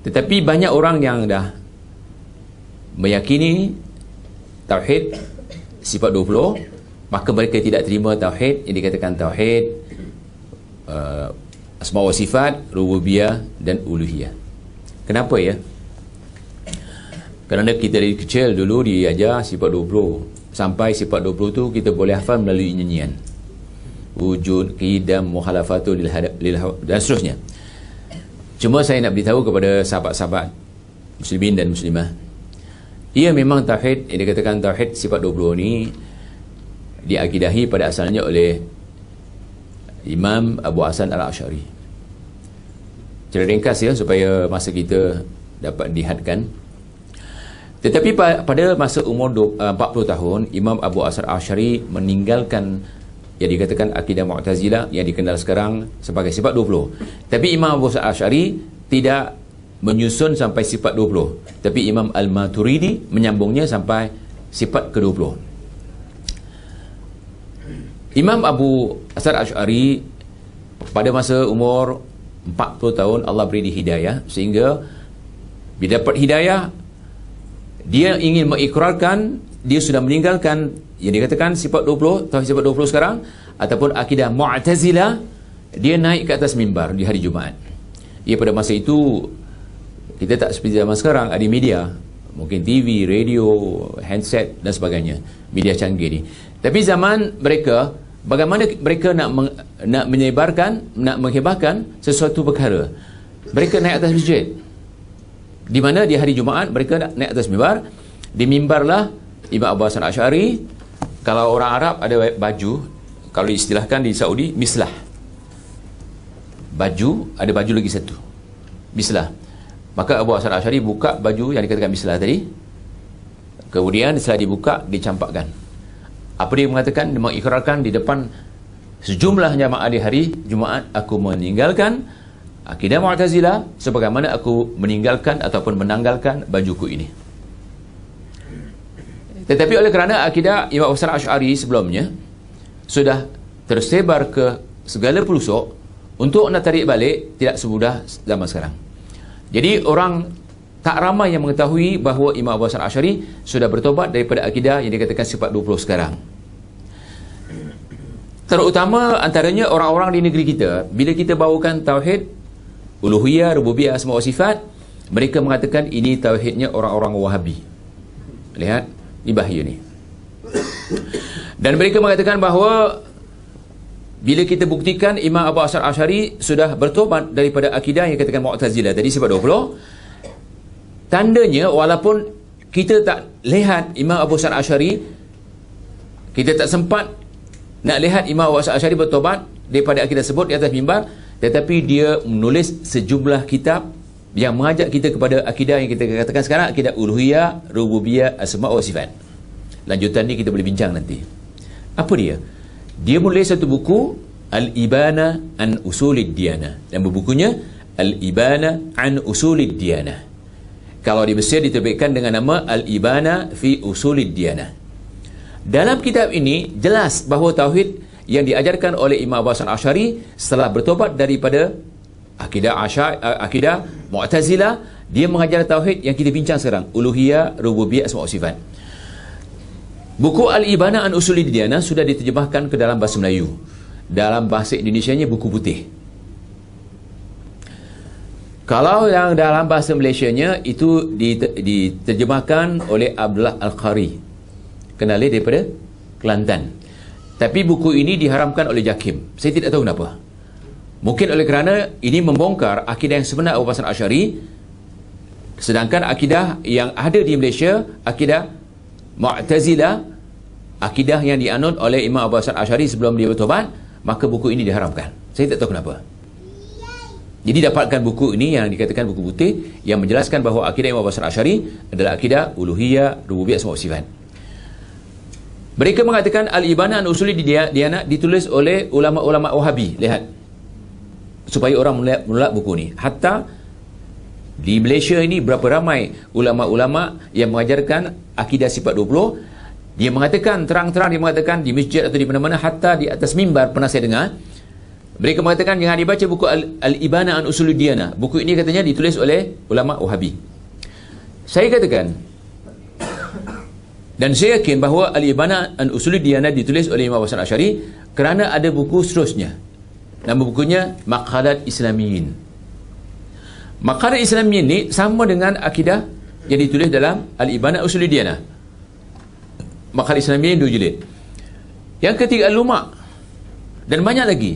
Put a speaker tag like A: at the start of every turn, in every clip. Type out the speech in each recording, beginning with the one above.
A: Tetapi banyak orang yang dah meyakini tauhid sifat 20 maka mereka tidak terima tauhid yang dikatakan tauhid uh, asma wa sifat rububiyah dan uluhiyah kenapa ya kerana kita dari kecil dulu diajar sifat 20 sampai sifat 20 tu kita boleh hafal melalui nyanyian wujud qidam mukhalafatul lil ha- dan seterusnya Cuma saya nak beritahu kepada sahabat-sahabat Muslimin dan Muslimah Ia memang tawhid Yang eh, dikatakan tawhid sifat 20 ni Diakidahi pada asalnya oleh Imam Abu Hasan Al-Ash'ari Cara ringkas ya Supaya masa kita dapat dihadkan Tetapi pada masa umur 40 eh, tahun Imam Abu Hasan Al-Ash'ari meninggalkan yang dikatakan akidah Mu'tazilah yang dikenal sekarang sebagai sifat 20. Tapi Imam Abu Sa'ad Asy'ari tidak menyusun sampai sifat 20. Tapi Imam Al-Maturidi menyambungnya sampai sifat ke-20. Imam Abu Sa'ad Asy'ari pada masa umur 40 tahun Allah beri dia hidayah sehingga bila dapat hidayah dia ingin mengikrarkan dia sudah meninggalkan yang dikatakan sifat 20 tahu sifat 20 sekarang ataupun akidah Mu'tazilah dia naik ke atas mimbar di hari Jumaat. Ia pada masa itu kita tak seperti zaman sekarang ada media, mungkin TV, radio, handset dan sebagainya, media canggih ni. Tapi zaman mereka bagaimana mereka nak meng, nak menyebarkan, nak menghebahkan sesuatu perkara. Mereka naik atas masjid. Di mana di hari Jumaat mereka naik atas mimbar, di mimbarlah Imam Abu Hasan Asy'ari kalau orang Arab ada baju kalau istilahkan di Saudi mislah baju ada baju lagi satu mislah maka Abu Hasan Ashari buka baju yang dikatakan mislah tadi kemudian setelah dibuka dicampakkan apa dia mengatakan dia mengikrarkan di depan sejumlah jamaah di hari Jumaat aku meninggalkan akidah Mu'tazilah sebagaimana aku meninggalkan ataupun menanggalkan bajuku ini tetapi oleh kerana akidah Imam Hasan Ashari sebelumnya sudah tersebar ke segala pelusuk untuk nak tarik balik tidak semudah zaman sekarang jadi orang tak ramai yang mengetahui bahawa Imam Abu Hasan Ashari sudah bertobat daripada akidah yang dikatakan sifat 20 sekarang terutama antaranya orang-orang di negeri kita bila kita bawakan tauhid uluhiyah, rububiyah, asma wa sifat mereka mengatakan ini tauhidnya orang-orang wahabi lihat ini bahaya ni Dan mereka mengatakan bahawa bila kita buktikan Imam Abu Asar Ashari sudah bertobat daripada akidah yang katakan Mu'tazilah tadi sebab 20 tandanya walaupun kita tak lihat Imam Abu Asar Ashari kita tak sempat nak lihat Imam Abu Asar Ashari bertobat daripada akidah sebut di atas mimbar tetapi dia menulis sejumlah kitab yang mengajak kita kepada akidah yang kita katakan sekarang akidah uluhiyah, rububiyah, asma' wa sifat lanjutan ni kita boleh bincang nanti apa dia dia mulai satu buku al-ibana an usulid diana dan bukunya al-ibana an usulid diana kalau di Mesir diterbitkan dengan nama al-ibana fi usulid diana dalam kitab ini jelas bahawa tauhid yang diajarkan oleh Imam Abbas al-Ashari setelah bertobat daripada akidah asya eh, akidah mu'tazilah dia mengajar tauhid yang kita bincang sekarang uluhiyah rububiyah asma sifat Buku Al-Ibana an Usuli Diana sudah diterjemahkan ke dalam bahasa Melayu. Dalam bahasa Indonesia-nya buku putih. Kalau yang dalam bahasa Malaysia-nya itu diterjemahkan oleh Abdullah Al-Khari. Kenali daripada Kelantan. Tapi buku ini diharamkan oleh Jakim. Saya tidak tahu kenapa. Mungkin oleh kerana ini membongkar akidah yang sebenar Abu Hasan Asyari. Sedangkan akidah yang ada di Malaysia, akidah Mu'tazilah akidah yang dianut oleh Imam Abu Hasan Ashari sebelum dia bertobat maka buku ini diharamkan saya tak tahu kenapa jadi dapatkan buku ini yang dikatakan buku putih yang menjelaskan bahawa akidah Imam Abu Hasan Ashari adalah akidah uluhiyah rububiyah semua sifat mereka mengatakan Al-Ibana An-Usuli di Diana ditulis oleh ulama-ulama Wahabi. Lihat. Supaya orang melihat, melihat buku ini. Hatta di Malaysia ini berapa ramai ulama-ulama yang mengajarkan akidah sifat dia mengatakan terang-terang dia mengatakan di masjid atau di mana-mana hatta di atas mimbar pernah saya dengar. Mereka mengatakan jangan dibaca buku Al-Ibana an Usuluddin. Buku ini katanya ditulis oleh ulama Wahabi. Saya katakan dan saya yakin bahawa Al-Ibana an Usuluddin ditulis oleh Imam Hasan Asy'ari kerana ada buku seterusnya. Nama bukunya Maqalat Islamiyin. Maqalat Islamiyin ini sama dengan akidah yang ditulis dalam Al-Ibana Usuluddin. Makhal Islamiyah yang dua jilid yang ketiga Al-Lumak dan banyak lagi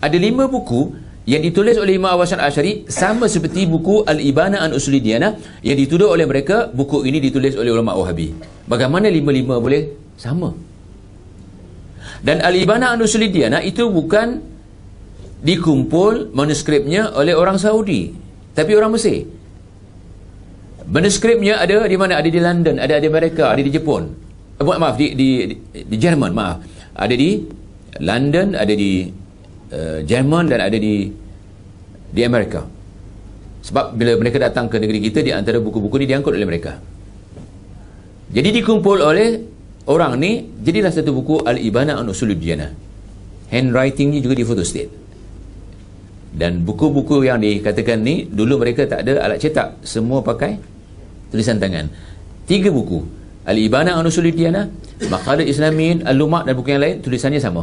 A: ada lima buku yang ditulis oleh Imam Awasan Asyari sama seperti buku Al-Ibana an Usuli Diana yang dituduh oleh mereka buku ini ditulis oleh ulama Wahabi bagaimana lima-lima boleh sama dan Al-Ibana an Usuli Diana itu bukan dikumpul manuskripnya oleh orang Saudi tapi orang Mesir manuskripnya ada di mana? ada di London ada di Amerika ada di Jepun maaf, eh, maaf di, di di Jerman maaf ada di London ada di uh, eh, Jerman dan ada di di Amerika sebab bila mereka datang ke negeri kita di antara buku-buku ni diangkut oleh mereka jadi dikumpul oleh orang ni jadilah satu buku Al-Ibana an Usuluddinah handwriting ni juga di photo dan buku-buku yang dikatakan ni dulu mereka tak ada alat cetak semua pakai tulisan tangan tiga buku Al-Ibana An-Nusulidiyana Islamin Al-Lumak dan buku yang lain tulisannya sama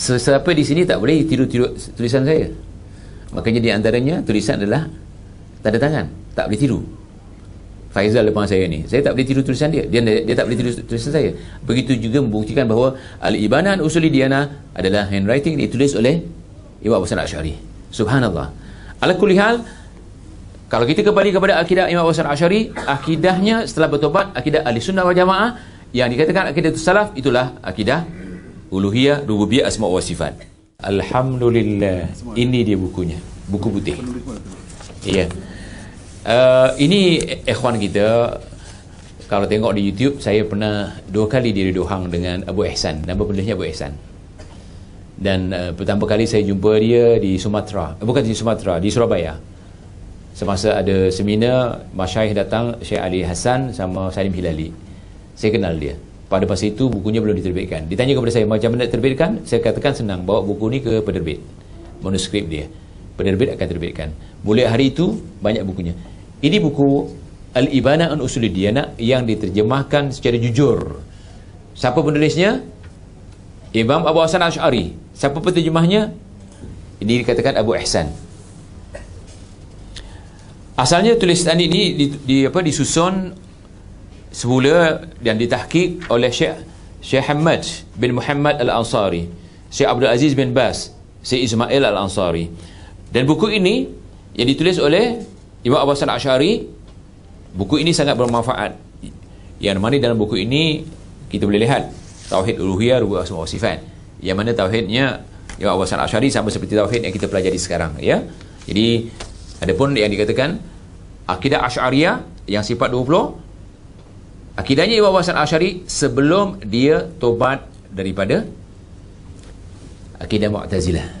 A: sesiapa di sini tak boleh tiru-tiru tulisan saya makanya di antaranya tulisan adalah tanda tangan tak boleh tiru Faizal depan saya ni saya tak boleh tiru tulisan dia dia, dia, tak boleh tiru tulisan saya begitu juga membuktikan bahawa Al-Ibana an adalah handwriting ditulis oleh Ibu Abu Sanak Syari Subhanallah Alakulihal Alakulihal kalau kita kembali kepada akidah Imam Hasan Ashari, akidahnya setelah bertobat, akidah Ahli Sunnah wal Jamaah, yang dikatakan akidah salaf itulah akidah uluhiyah, rububiyah, asma wa sifat. Alhamdulillah. Ini dia bukunya. Buku putih. Ya. Yeah. Uh, ini ikhwan kita, kalau tengok di YouTube, saya pernah dua kali diri dohang dengan Abu Ehsan. Nama penulisnya Abu Ehsan. Dan uh, pertama kali saya jumpa dia di Sumatera. Eh, bukan di Sumatera, di Surabaya semasa ada seminar masyayikh datang Syekh Ali Hasan sama Salim Hilali saya kenal dia pada masa itu bukunya belum diterbitkan ditanya kepada saya macam mana diterbitkan? saya katakan senang bawa buku ni ke penerbit manuskrip dia penerbit akan terbitkan mulai hari itu banyak bukunya ini buku Al-Ibana an Usuliddiyana yang diterjemahkan secara jujur siapa penulisnya Imam Abu Hasan Ash'ari siapa penterjemahnya ini dikatakan Abu Ihsan Asalnya tulis tadi ni di, di, apa disusun semula dan ditahqiq oleh Syekh Syekh Ahmad bin Muhammad Al-Ansari, Syekh Abdul Aziz bin Bas, Syekh Ismail Al-Ansari. Dan buku ini yang ditulis oleh Imam Abbas Al-Asy'ari, buku ini sangat bermanfaat. Yang mana dalam buku ini kita boleh lihat tauhid uluhiyah rububiyah asma wa sifat. Yang mana tauhidnya Imam Abbas Al-Asy'ari sama seperti tauhid yang kita pelajari sekarang, ya. Jadi Adapun yang dikatakan akidah asy'ariyah yang sifat 20 akidahnya ibu Hasan Asy'ari sebelum dia tobat daripada akidah Mu'tazilah